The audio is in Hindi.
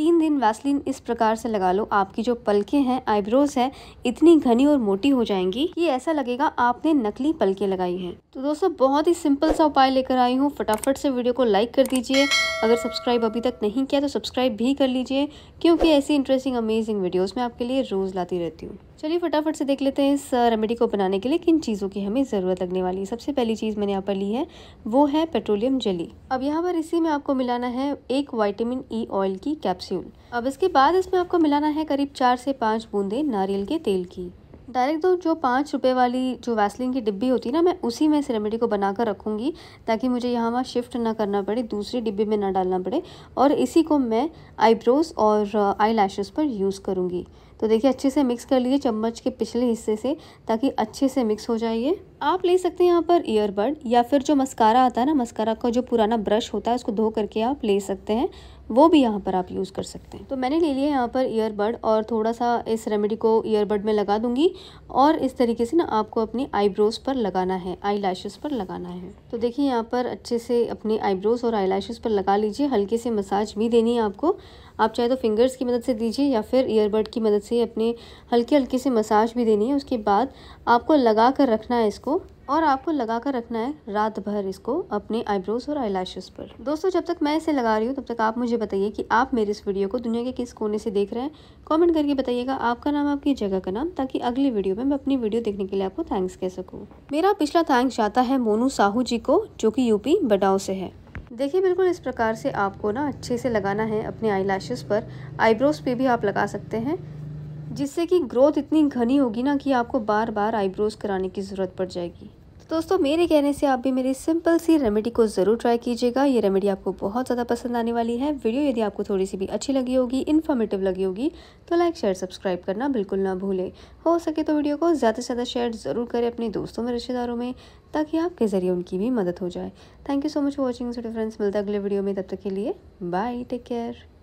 तीन दिन वैसलीन इस प्रकार से लगा लो आपकी जो पलखे हैं आईब्रोज है इतनी घनी और मोटी हो जाएंगी कि ऐसा लगेगा आपने नकली पलके लगाई हैं तो दोस्तों बहुत ही सिंपल सा उपाय लेकर आई हूँ फटाफट से वीडियो को लाइक कर दीजिए अगर सब्सक्राइब अभी तक नहीं किया तो सब्सक्राइब भी कर लीजिए क्योंकि ऐसी इंटरेस्टिंग अमेजिंग वीडियोज़ मैं आपके लिए रोज़ लाती रहती हूँ चलिए फटाफट से देख लेते हैं इस रेमेडी को बनाने के लिए किन चीज़ों की हमें ज़रूरत लगने वाली है सबसे पहली चीज़ मैंने यहाँ पर ली है वो है पेट्रोलियम जली अब यहाँ पर इसी में आपको मिलाना है एक वाइटामिन ई ऑयल की कैप्सूल अब इसके बाद इसमें आपको मिलाना है करीब चार से पाँच बूंदे नारियल के तेल की डायरेक्ट तो जो पाँच रुपए वाली जो वैसलिन की डिब्बी होती है ना मैं उसी में इस रेमेडी को बना कर रखूँगी ताकि मुझे यहाँ वहाँ शिफ्ट ना करना पड़े दूसरी डिब्बी में ना डालना पड़े और इसी को मैं आईब्रोज और आई uh, लैशेज़ पर यूज़ करूँगी तो देखिए अच्छे से मिक्स कर लिए चम्मच के पिछले हिस्से से ताकि अच्छे से मिक्स हो जाइए आप ले सकते हैं यहाँ पर ईयरबड या फिर जो मस्कारा आता है ना मस्कारा का जो पुराना ब्रश होता है उसको धो करके आप ले सकते हैं वो भी यहाँ पर आप यूज़ कर सकते हैं तो मैंने ले लिया यहाँ पर ईयरबड और थोड़ा सा इस रेमेडी को ईयरबड में लगा दूँगी और इस तरीके से ना आपको अपनी आईब्रोज़ पर लगाना है आई पर लगाना है तो देखिए यहाँ पर अच्छे से अपने आईब्रोज़ और आई पर लगा लीजिए हल्के से मसाज भी देनी है आपको आप चाहे तो फिंगर्स की मदद से दीजिए या फिर ईयरबड की मदद से अपने हल्के हल्के से मसाज भी देनी है उसके बाद आपको लगा कर रखना है इसको और आपको लगा कर रखना है रात भर इसको अपने आईब्रोज और आईलैशेस पर दोस्तों जब तक मैं इसे लगा रही हूँ तब तक आप मुझे बताइए कि आप मेरे इस वीडियो को दुनिया के किस कोने से देख रहे हैं कमेंट करके बताइएगा आपका नाम आपकी जगह का नाम ताकि अगली वीडियो में मैं अपनी वीडियो देखने के लिए आपको थैंक्स कह सकूँ मेरा पिछला थैंक्स जाता है मोनू साहू जी को जो कि यूपी बडाओ से है देखिए बिल्कुल इस प्रकार से आपको ना अच्छे से लगाना है अपने आई पर आईब्रोज़ पे भी आप लगा सकते हैं जिससे कि ग्रोथ इतनी घनी होगी ना कि आपको बार बार आईब्रोज़ कराने की ज़रूरत पड़ जाएगी दोस्तों मेरे कहने से आप भी मेरी सिंपल सी रेमेडी को ज़रूर ट्राई कीजिएगा ये रेमेडी आपको बहुत ज़्यादा पसंद आने वाली है वीडियो यदि आपको थोड़ी सी भी अच्छी लगी होगी इन्फॉर्मेटिव लगी होगी तो लाइक शेयर सब्सक्राइब करना बिल्कुल ना भूलें हो सके तो वीडियो को ज़्यादा से ज़्यादा शेयर ज़रूर करें अपने दोस्तों में रिश्तेदारों में ताकि आपके ज़रिए उनकी भी मदद हो जाए thank you so much for watching friends मिलता है अगले वीडियो में तब तक के लिए बाय टेक केयर